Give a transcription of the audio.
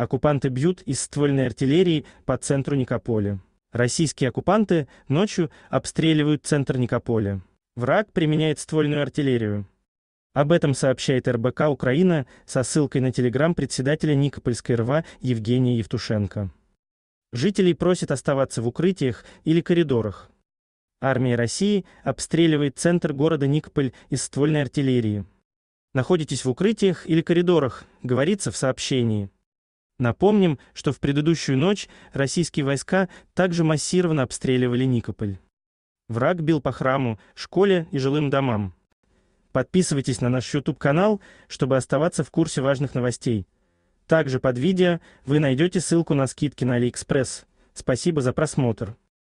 Оккупанты бьют из ствольной артиллерии по центру Никополя. Российские оккупанты ночью обстреливают центр Никополя. Враг применяет ствольную артиллерию. Об этом сообщает РБК Украина со ссылкой на телеграм председателя Никопольской РВА Евгения Евтушенко. Жителей просят оставаться в укрытиях или коридорах. Армия России обстреливает центр города Никополь из ствольной артиллерии. Находитесь в укрытиях или коридорах, говорится в сообщении. Напомним, что в предыдущую ночь российские войска также массированно обстреливали Никополь. Враг бил по храму, школе и жилым домам. Подписывайтесь на наш YouTube-канал, чтобы оставаться в курсе важных новостей. Также под видео вы найдете ссылку на скидки на AliExpress. Спасибо за просмотр.